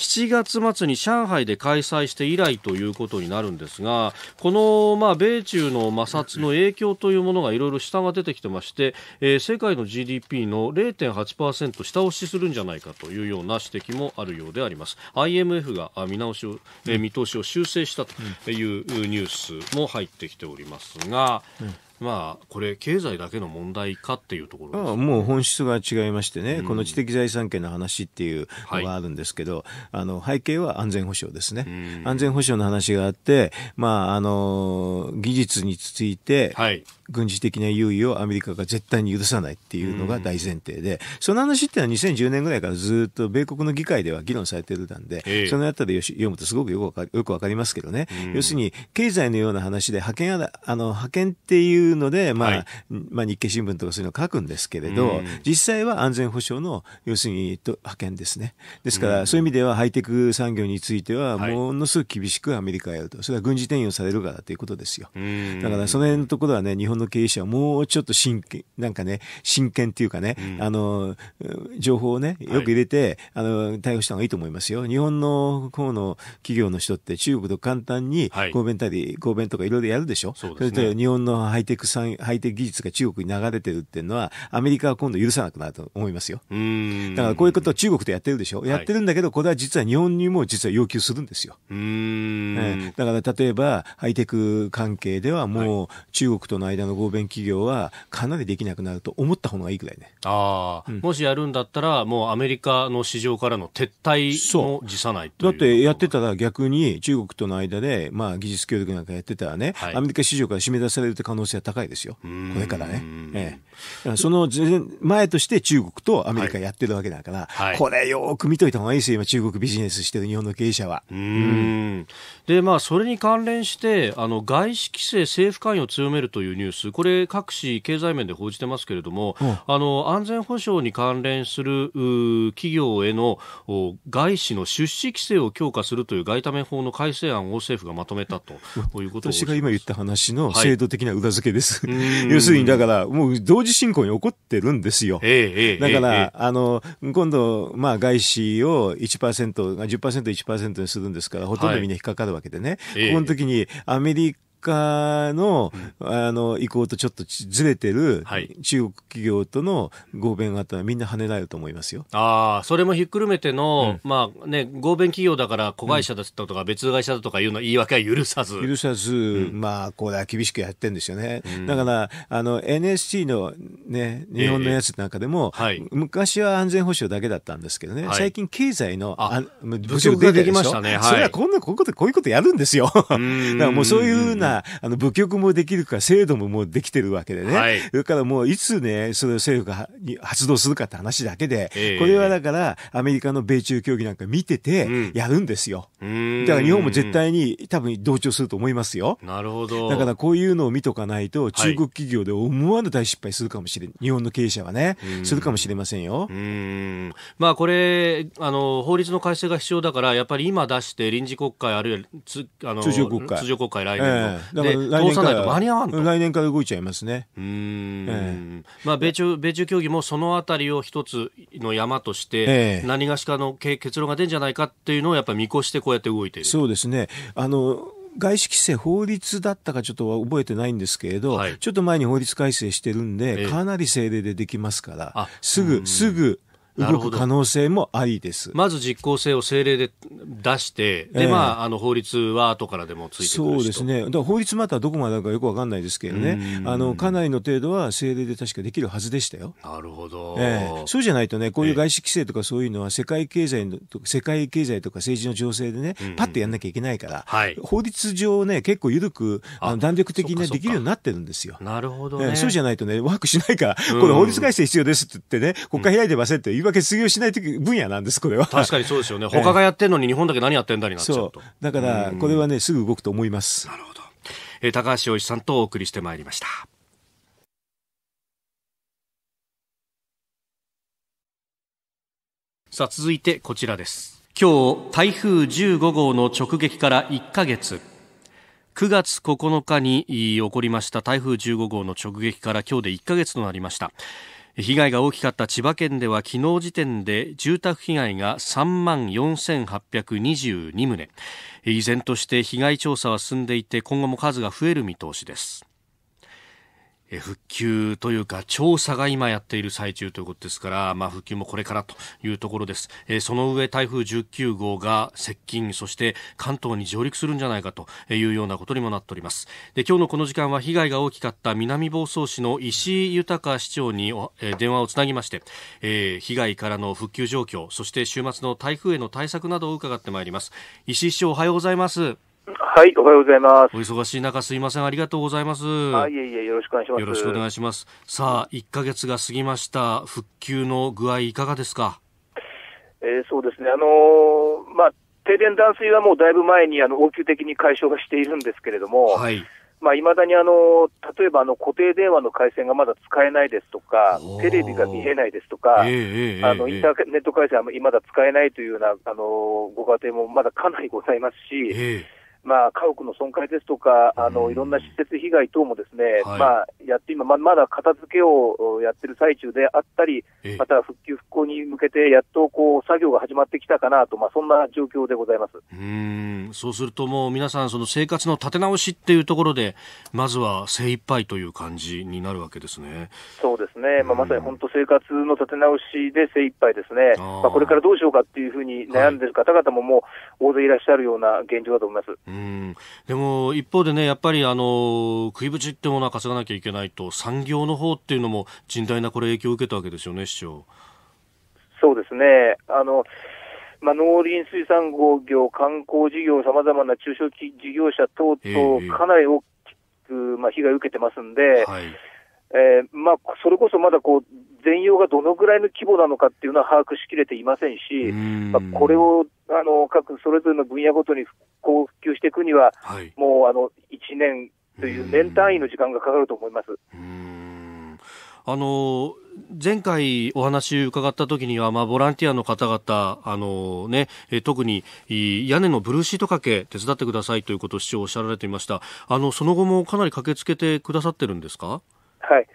7月末に上海で開催して以来ということになるんですがこの、まあ、米中の摩擦の影響というものがいろいろ下が出てきてまして、えー、世界の GDP の0.8%下押しするんじゃないかというような指摘もあるようであります IMF が見直しを、えー、見通しを修正したというニュースも入ってきておりますが、うんまあ、これ、経済だけの問題かっていうところ、ね、ああもう本質が違いましてね、うん、この知的財産権の話っていうのがあるんですけど、はい、あの背景は安全保障ですね、安全保障の話があって、まあ、あの技術について、はい、軍事的な優位をアメリカが絶対に許さないっていうのが大前提で、その話っていうのは2010年ぐらいからずっと米国の議会では議論されてるなんで、えそのあたり読むとすごくよくよくわかりますけどね、要するに経済のような話で派遣あの派遣っていうので、まあ、はい、まあ日経新聞とかそういうのを書くんですけれど、実際は安全保障の要するに派遣ですね。ですから、そういう意味ではハイテク産業についてはものすごく厳しくアメリカがやると、それは軍事転用されるからということですよ。だからその辺のところはね、日本の経営者はもうちょっと真剣、なんかね、真剣っていうかね、うん、あの、情報をね、よく入れて、はい、あの、対応した方がいいと思いますよ。日本の方の企業の人って中国と簡単に、公弁たり、公弁とかいろいろやるでしょそうです、ね、それと日本のハイテクさん、ハイテク技術が中国に流れてるっていうのは、アメリカは今度許さなくなると思いますよ。だからこういうことを中国とやってるでしょ、はい、やってるんだけど、これは実は日本にも実は要求するんですよ。うん、ね、だから例えば、ハイテク関係ではもう中国との間のの合弁企業はかなりできなくなると思った方がいいくらいねあ、うん、もしやるんだったらもうアメリカの市場からの撤退も辞さないとだってやってたら逆に中国との間で、まあ、技術協力なんかやってたらね、はい、アメリカ市場から締め出されるって可能性は高いですよこれからね、ええ、その前として中国とアメリカやってるわけだから、はいこれよく見といた方がいいですよ今中国ビジネスしてる日本の経営者は。うんでまあ、それに関連してあの外資規制政府関与を強めるというニュース。これ、各紙、経済面で報じてますけれども、うん、あの、安全保障に関連する企業への外資の出資規制を強化するという外為法の改正案を政府がまとめたということ私が今言った話の制度的な裏付けです。はい、要するに、だから、もう同時進行に起こってるんですよ。えー、だから、えー、あの、今度、まあ、外資を1%、10%、1%にするんですから、ほとんどみんな引っかかるわけでね。はい、この時にアメリカ家の、うん、あの、意向とちょっとずれてる、はい、中国企業との合弁があったらみんな跳ねられると思いますよ。ああ、それもひっくるめての、うん、まあね、合弁企業だから子会社だったとか、別会社だとかいうの言い訳は許さず。許さず、うん、まあ、これは厳しくやってるんですよね。だから、あの、NSC のね、日本のやつなんかでも、えーはい、昔は安全保障だけだったんですけどね、はい、最近経済の、あ、部長出てきましたね。はい、それはこんな、こういうこと、こういうことやるんですよ。だからもうそういうなあの、部局もできるから、制度ももうできてるわけでね。はい、それからもう、いつね、それを政府が発動するかって話だけで、えー、これはだから、アメリカの米中協議なんか見てて、やるんですよ、うん。だから日本も絶対に多分同調すると思いますよ。なるほど。だからこういうのを見とかないと、中国企業で思わぬ大失敗するかもしれん。日本の経営者はね、するかもしれませんよ。うん。まあこれ、あの、法律の改正が必要だから、やっぱり今出して臨時国会あるいはあの通常国会来年の、えだから通さないと間に合わんと来年から動いちゃいますねうん、えまあ、米中米中協議もそのあたりを一つの山として、何がしかの結論が出るんじゃないかっていうのをやっぱ見越してこうやって動いているそうですねあの外資規制法律だったかちょっと覚えてないんですけれど、はい、ちょっと前に法律改正してるんで、かなり政令でできますから、すぐ、すぐ、動く可能性もありです。まず実効性を政令で出して、で、まあ、あの、法律は後からでもついてそうですね。だから法律またどこまであるかよくわかんないですけどね。あの、かなりの程度は政令で確かできるはずでしたよ。なるほど。えー、そうじゃないとね、こういう外資規制とかそういうのは世界経済の、世界経済とか政治の情勢でね、パッとやんなきゃいけないから、はい、法律上ね、結構緩く、あの弾力的に、ね、できるようになってるんですよ。なるほど、ねえー、そうじゃないとね、ワークしないから、これ法律改正必要ですって言ってね、国会開いてませんって言い訳わけ通用しないと分野なんです、これは。確かにそうですよね。他がやってんのに日本だけ何やってんだになっちゃうと。うだから、これはね、すぐ動くと思います。なるほど。えー、高橋洋一さんとお送りしてまいりました。さあ、続いてこちらです。今日、台風15号の直撃から1ヶ月。9月9日に起こりました台風15号の直撃から今日で1ヶ月となりました。被害が大きかった千葉県では昨日時点で住宅被害が3万4822棟依然として被害調査は進んでいて今後も数が増える見通しです復旧というか調査が今やっている最中ということですから、まあ、復旧もこれからというところです、えー、その上台風19号が接近そして関東に上陸するんじゃないかというようなことにもなっておりますで今日のこの時間は被害が大きかった南房総市の石井豊市長に、えー、電話をつなぎまして、えー、被害からの復旧状況そして週末の台風への対策などを伺ってまいります石井市長おはようございますはい、おはようございます。お忙しい中、すいません、ありがとうございます。はい、いえいえ、よろしくお願いします。よろしくお願いします。さあ、一ヶ月が過ぎました。復旧の具合いかがですか。えー、そうですね。あのー、まあ、停電断水はもうだいぶ前に、あの、応急的に解消はしているんですけれども。はい。まあ、未だにあの、例えばあの、固定電話の回線がまだ使えないですとか、テレビが見えないですとか、えー、あの、インターネット回線は未だ使えないというような、あの、ご家庭もまだかなりございますし、えーまあ、家屋の損壊ですとか、あのいろんな施設被害等もですね、はい、まあ、やって今ま、まだ片付けをやってる最中であったり、また復旧・復興に向けて、やっとこう作業が始まってきたかなと、まあ、そんな状況でございますうんそうすると、もう皆さん、その生活の立て直しっていうところで、まずは精一杯という感じになるわけですねそうですね、まあ、まさに本当、生活の立て直しで精一杯ですね、あまあ、これからどうしようかっていうふうに悩んでる方々も、もう大勢いらっしゃるような現状だと思います。はいうんでも一方でねやっぱりあの食いぶちってものは稼がなきゃいけないと産業の方っていうのも甚大なこれ影響を受けたわけですよね市長。そうですねあのまあ、農林水産業、観光事業、さまざまな中小企業者等々、かなり大きく、まあ、被害を受けてますんで、はい、えーまあ、それこそまだこう全容がどのぐらいの規模なのかっていうのは把握しきれていませんし、んまあ、これをあの各それぞれの分野ごとに復興、復旧していくには、はい、もうあの1年という年単位の時間がかかると思います。あの前回お話伺った時には、まあ、ボランティアの方々、あのね、え特に屋根のブルーシート掛け手伝ってくださいということを市長、おっしゃられていましたあのその後もかなり駆けつけてくださってるんですかはい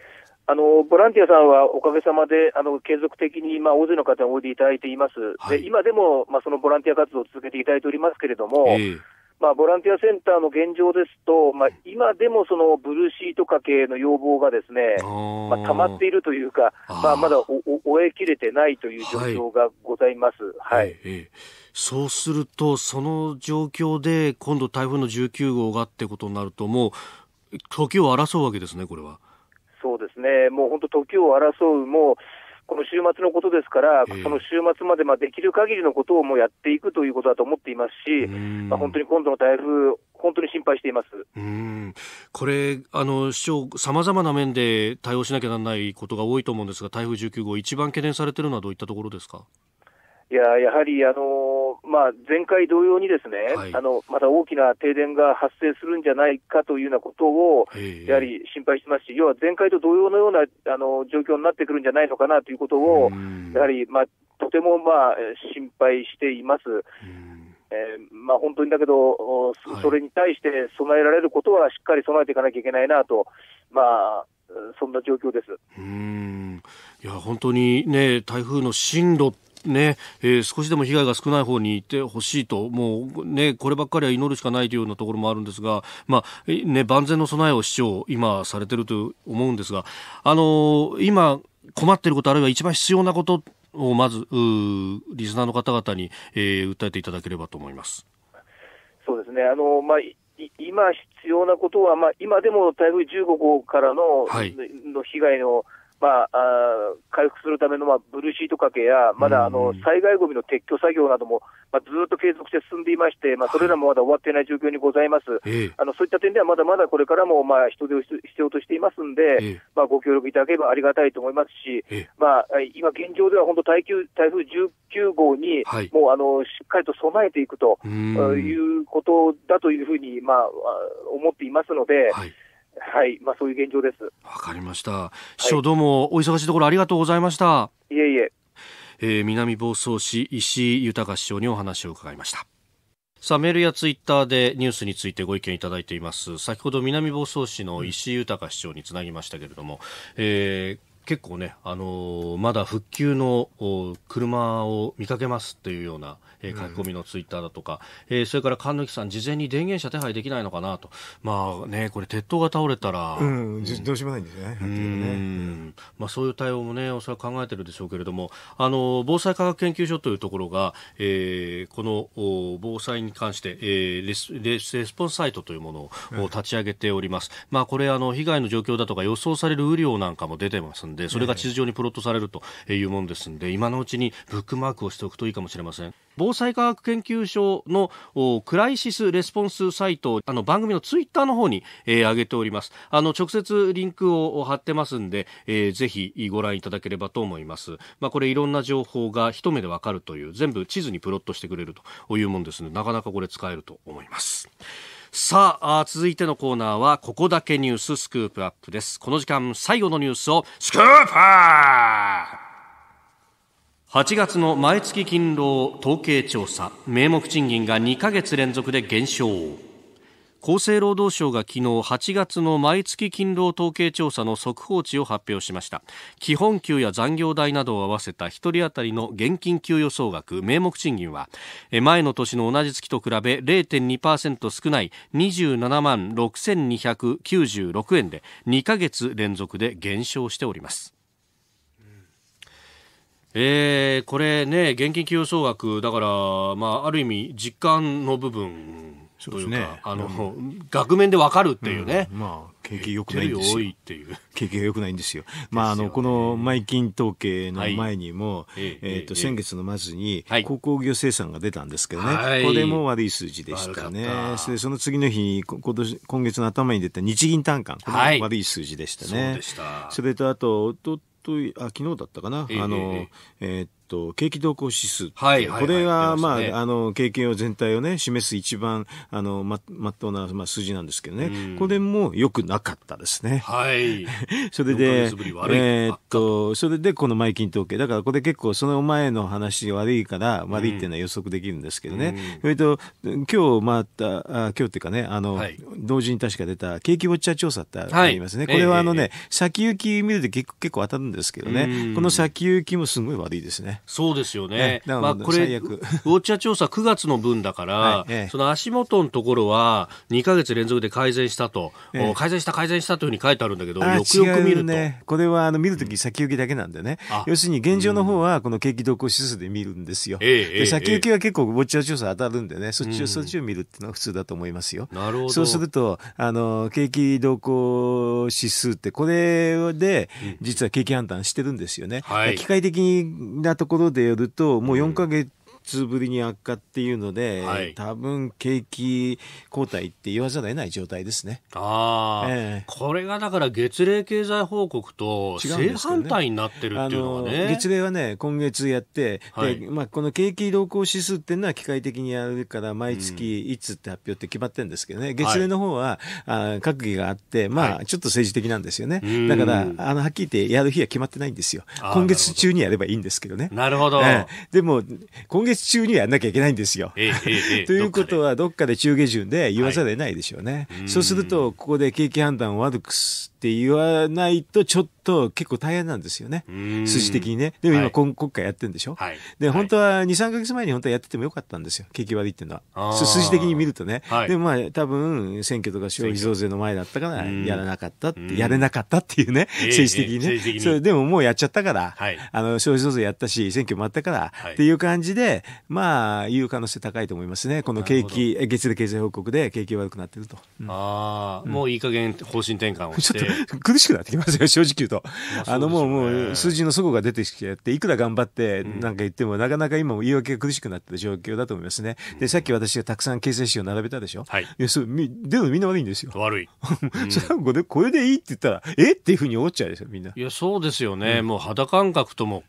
あのボランティアさんはおかげさまであの継続的に、まあ、大勢の方においでいただいています、はい、で今でも、まあ、そのボランティア活動を続けていただいておりますけれども、えー、まあ、ボランティアセンターの現状ですと、まあ、今でもそのブルーシート家けの要望がですね、まあ、溜まっているというか、あまあ、まだ終えきれてないという状況がございます。はい、はいえー、そうすると、その状況で今度台風の19号がってことになると、もう時を争うわけですね、これは。そうですね、もう本当、時を争うも、うこの週末のことですから、えー、その週末までまあできる限りのことをもうやっていくということだと思っていますし、まあ、本当に今度の台風、本当に心配していますうんこれ、あの市長、さまざまな面で対応しなきゃならないことが多いと思うんですが、台風19号、一番懸念されてるのはどういったところですかいややはりあのーまあ、前回同様にですね、はい、あのまた大きな停電が発生するんじゃないかというようなことを、やはり心配してますし、要は前回と同様のようなあの状況になってくるんじゃないのかなということを、やはり、まあ、とても、まあ、心配しています。えまあ、本当にだけど、それに対して備えられることはしっかり備えていかなきゃいけないなと、まあ、そんな状況です。うんいや本当にね、台風の進路ね、えー、少しでも被害が少ない方にいてほしいと、もうね、こればっかりは祈るしかないというようなところもあるんですが、まあ、ね、万全の備えを市長、今されてると思うんですが、あのー、今、困っていること、あるいは一番必要なことをまず、リスナーの方々に、えー、訴えていただければと思います。そうですね。あの、まあ、今必要なことは、まあ、今でも台風15号からの、はい、の被害のまあ、あ回復するための、まあ、ブルーシート掛けや、まだあの災害ごみの撤去作業なども、まあ、ずっと継続して進んでいまして、まあ、それらもまだ終わっていない状況にございます、あのそういった点では、まだまだこれからも、まあ、人手を必要としていますんで、まあ、ご協力いただければありがたいと思いますし、まあ、今、現状では本当台風、台風19号に、もうあのしっかりと備えていくということだというふうに、まあ、思っていますので。はいはい、まあ、そういう現状です。わかりました。師匠、どうもお忙しいところありがとうございました。いえいえ。えー、南房総市石井豊市長にお話を伺いました。さあメールやツイッターでニュースについてご意見いただいています先ほど南房総市の石井豊市長につなぎましたけれども、えー結構ね、あのー、まだ復旧の車を見かけますっていうような、えー、書き込みのツイッターだとか、うん、えー、それから神貫さん、事前に電源車手配できないのかなと、まあね、これ、鉄塔が倒れたら、うん、どうしようもないんですね、うん、まあ、そういう対応もね、おそらく考えてるでしょうけれども、あの防災科学研究所というところが、えー、このお防災に関して、えーレス、レスポンスサイトというものを立ち上げております。まあ、これあの、被害の状況だとか予想される雨量なんかも出てますでそれが地図上にプロットされるというものですので、今のうちにブックマークをしておくといいかもしれません。防災科学研究所のクライシスレスポンスサイトあの番組のツイッターの方に、えー、上げておりますあの直接リンクを貼ってますんで、えー、ぜひご覧いただければと思いますまあこれいろんな情報が一目でわかるという全部地図にプロットしてくれるというもんですねなかなかこれ使えると思います。さあ続いてのコーナーはここだけニューススクープアップですこの時間最後のニュースをスクープア8月の毎月勤労統計調査名目賃金が2ヶ月連続で減少厚生労働省が昨日8月の毎月勤労統計調査の速報値を発表しました基本給や残業代などを合わせた1人当たりの現金給与総額名目賃金は前の年の同じ月と比べ0.2%少ない27万6296円で2ヶ月連続で減少しておりますえー、これね、現金給与総額、だから、まあ、ある意味、実感の部分というか、ね、あの、うん、額面でわかるっていうね。うん、まあ、景気良くないんですよ。い景気が良くないんですよ。まあ、あの、この、毎金統計の前にも、はい、えっ、ー、と、先月の末に、鉱工業生産が出たんですけどね、はい、これも悪い数字でしたね。それその次の日、今年、今月の頭に出た日銀短観、これも悪い数字でしたね。はい、そそれと、あと、ととあ昨日だったかな、えー、あの、えー、えー、と、景気動向指数。はい、これは、まあ、あの、経験を全体をね、示す一番、あの、ま、まっとうな、まあ、数字なんですけどね。これも良くなかったですね。はい。それで、えっと、それでこの前金統計。だからこれ結構その前の話悪いから、悪いっていうのは予測できるんですけどね。うん、それと、今日、また、あ今日っていうかね、あの、同時に確か出た、景気ウォッチャー調査ってありますね。これはあのね、先行き見ると結構当たるんですけどね。この先行きもすごい悪いですね。そうですよね。ねまあ、これ、ウォッチャー調査9月の分だから、はいその足元のところは2か月連続で改善したと、え、改善した改善したというふうに書いてあるんだけど、よくよく見ると。ね、これはあの見るとき先行きだけなんでね。要するに現状の方はこの景気動向指数で見るんですよ。で先行きは結構ウォッチャー調査当たるんでね、そっちを、そっちを見るっていうのは普通だと思いますよ。なるほど。そうすると、あの、景気動向指数ってこれで実は景気判断してるんですよね。はい、機械的なとところでやると、もう4ヶ月通ぶりに悪化っていうので、はい、多分景気後退って言わざるを得ない状態ですね。あえー、これがだから月例経済報告と正反対になってるっていうのはね。ね月例はね、今月やって、はい、でまあ、この景気動向指数っていうのは機械的にやるから、毎月いつって発表って決まってるんですけどね、月例の方は、はい、あ閣議があって、まあ、ちょっと政治的なんですよね。だから、あの、はっきり言ってやる日は決まってないんですよ。今月中にやればいいんですけどね。なるほど。えー、でも、今月中にはやんなきゃいけないんですよ。えええ、ということは、どっかで中下旬で言わざるを得ないでしょうね。はい、そうすると、ここで景気判断を悪くすって言わないと、ちょっと結構大変なんですよね。数字的にね。でも今、今国会やってるんでしょ、はい、で、本当は2、3か月前に本当はやっててもよかったんですよ。景気悪いっていうのは。数字的に見るとね。はい、でもまあ、多分、選挙とか消費増税の前だったから、やらなかったって、やれなかったっていうね。政治的にね。えーえー、にそれでももうやっちゃったから、はい、あの、消費増税やったし、選挙もあったから、っていう感じで、まあ、言う可能性高いと思いますね。この景気、月例経済報告で景気悪くなってると。うん、ああ、もういい加減方針転換をして。ちょっと苦しくなってきますよ、正直言うと。あ、の、もう、もう、数字の底が出てきて、いくら頑張って、なんか言っても、なかなか今も言い訳が苦しくなってる状況だと思いますね。で、さっき私がたくさん形成指標並べたでしょ。はい。いや、そう、み、でもみんな悪いんですよ。悪い。最れこれでいいって言ったら、えっていうふうに思っちゃうでしょ、みんな。いや、そうですよね。もう肌感覚とも、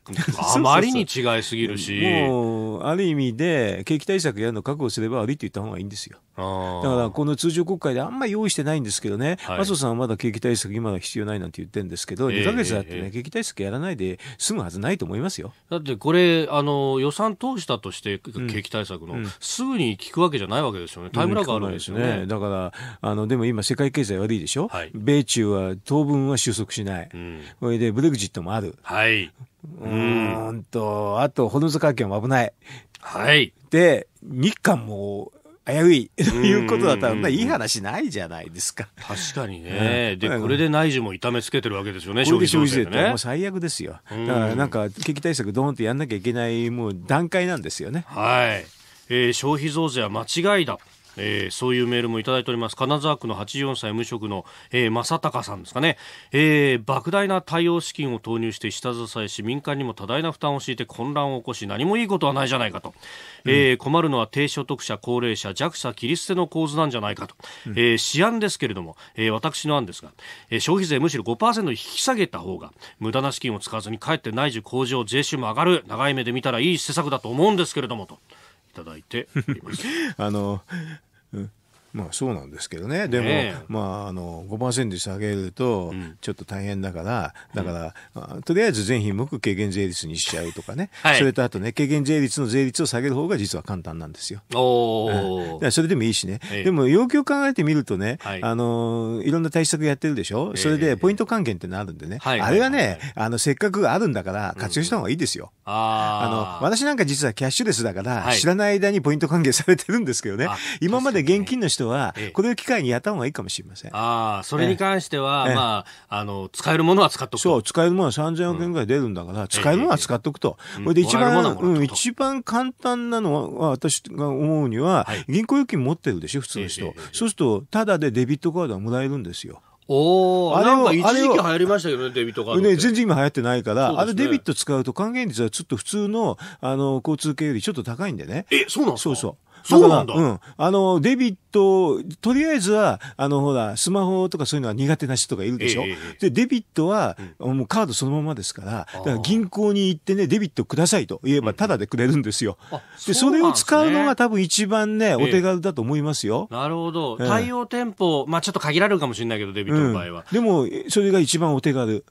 あまりに違いすぎるし。もう、ある意味で、景気対策やるの覚悟すれば悪いって言った方がいいんですよ。だから、この通常国会であんまり用意してないんですけどね、麻生さんはまだ景気対策策、今は必要ないなんて言ってるんですけど、2か月だってね、景気対策やらないで済むはずないと思いますよだってこれあの、予算通したとして、景気対策の、すぐに効くわけじゃないわけですよね、タイムラグあるんですよねだからあの、でも今、世界経済悪いでしょ、はい、米中は当分は収束しない、うん、これでブレグジットもある。はいうんと、あと、ホルムズ海峡も危ない。はい。で、日韓も危ういということだったら、いい話ないじゃないですか。確かにね。で、これで内需も痛めつけてるわけですよね、消費税って、ね。もう最悪ですよ。だからなんか、景気対策どーンってやんなきゃいけない、もう段階なんですよね。はい。えー、消費増税は間違いだ。えー、そういうメールもいただいております金沢区の84歳無職の、えー、正隆さんですかね、えー、莫大な対応資金を投入して下支えし民間にも多大な負担を強いて混乱を起こし何もいいことはないじゃないかと、うん、え困るのは低所得者高齢者弱者切り捨ての構図なんじゃないかと、えー、案ですけれども、えー、私の案ですが、えー、消費税むしろ5%引き下げた方が無駄な資金を使わずにかえって内需向上税収も上がる長い目で見たらいい施策だと思うんですけれどもと。いただいて あのまあそうなんですけどねでも、まああの5%下げるとちょっと大変だから、うん、だから、まあ、とりあえず全品目軽減税率にしちゃうとかね、はい、それとあとね軽減税率の税率を下げる方が実は簡単なんですよ。おうん、それでもいいしね、えでも要求を考えてみるとね、はい、あのいろんな対策やってるでしょ、えー、それでポイント還元ってのあるんでね、あれはね、あのせっかくあるんだから活用した方がいいですよ。うんあの、私なんか実はキャッシュレスだから、知らない間にポイント還元されてるんですけどね。今まで現金の人は、これを機会にやった方がいいかもしれません。ああ、それに関しては、まあ、あの、使えるものは使っとくそう、使えるものは3000億円ぐらい出るんだから、使えるものは使っとくと。これで一番、うん、一番簡単なのは、私が思うには、銀行預金持ってるでしょ、普通の人。そうすると、ただでデビットカードはもらえるんですよ。おお、あれは一時期流行りましたけどね、デビットカード。ね、全然今流行ってないから、ね、あれデビット使うと還元率はちょっと普通の、あの、交通系よりちょっと高いんでね。え、そうなんですかそうそう。そうなんだ。うん。あの、デビット、とりあえずは、あの、ほら、スマホとかそういうのは苦手な人がいるでしょ。えー、で、デビットは、うん、もうカードそのままですから、だから銀行に行ってね、デビットくださいと言えば、ただでくれるんですよ。うんで、それを使うのが多分一番ね、お手軽だと思いますよ。えー、なるほど。対応店舗、まあちょっと限られるかもしれないけど、デビットの場合は。うん、でも、それが一番お手軽。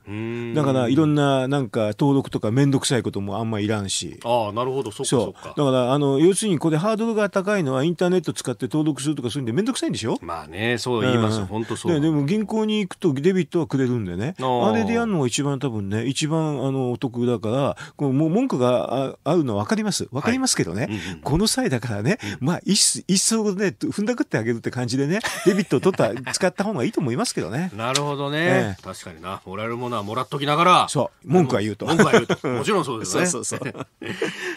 だから、いろんな、なんか、登録とかめんどくさいこともあんまいらんし。ああ、なるほど、そっかそっか。だから、あの、要するにこれハードルが高高いのはインターネット使って登録するとかするんで面倒くさいんでしょまあねそう言います、本当そうでも銀行に行くとデビットはくれるんでねあれでやるのが一番多分ね一番あのお得だからこうもう文句があるのは分かります分かりますけどね、はいうんうん、この際だからね、うん、まあ一一層ね踏んだくってあげるって感じでねデビットを取った使った方がいいと思いますけどねなるほどね、ええ、確かになもらえるものはもらっときながらそう文句は言うと文句は言うともちろんそうですね そうそうそう、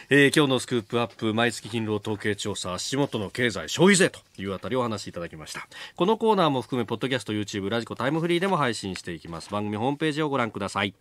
えー、今日のスクープアップ毎月勤労統計調査さ足元の経済、消費税というあたりお話しいただきました。このコーナーも含め、ポッドキャスト、YouTube、ラジコ、タイムフリーでも配信していきます。番組ホームページをご覧ください。